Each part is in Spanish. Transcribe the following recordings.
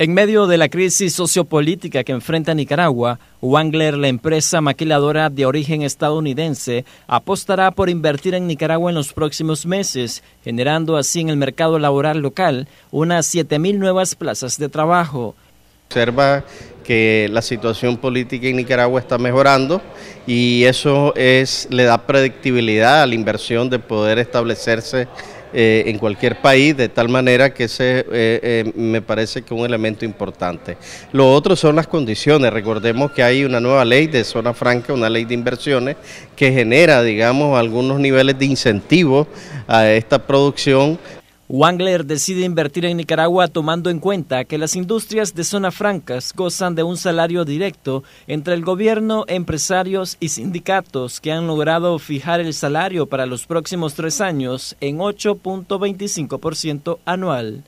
En medio de la crisis sociopolítica que enfrenta Nicaragua, Wangler, la empresa maquiladora de origen estadounidense, apostará por invertir en Nicaragua en los próximos meses, generando así en el mercado laboral local unas 7.000 nuevas plazas de trabajo. Observa que la situación política en Nicaragua está mejorando y eso es, le da predictibilidad a la inversión de poder establecerse eh, en cualquier país, de tal manera que ese eh, eh, me parece que es un elemento importante. Lo otro son las condiciones. Recordemos que hay una nueva ley de zona franca, una ley de inversiones, que genera, digamos, algunos niveles de incentivo a esta producción Wangler decide invertir en Nicaragua tomando en cuenta que las industrias de zona francas gozan de un salario directo entre el gobierno, empresarios y sindicatos que han logrado fijar el salario para los próximos tres años en 8.25% anual.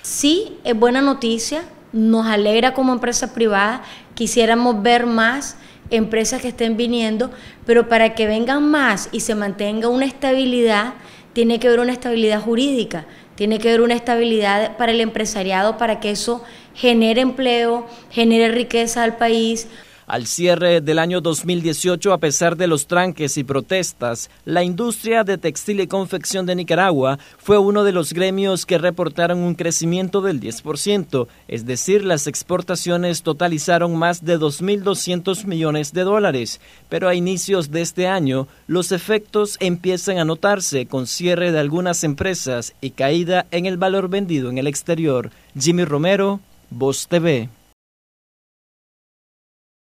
Sí, es buena noticia. Nos alegra como empresa privada. Quisiéramos ver más empresas que estén viniendo, pero para que vengan más y se mantenga una estabilidad, tiene que haber una estabilidad jurídica, tiene que haber una estabilidad para el empresariado para que eso genere empleo, genere riqueza al país. Al cierre del año 2018, a pesar de los tranques y protestas, la industria de textil y confección de Nicaragua fue uno de los gremios que reportaron un crecimiento del 10%, es decir, las exportaciones totalizaron más de 2.200 millones de dólares. Pero a inicios de este año, los efectos empiezan a notarse con cierre de algunas empresas y caída en el valor vendido en el exterior. Jimmy Romero, Voz TV.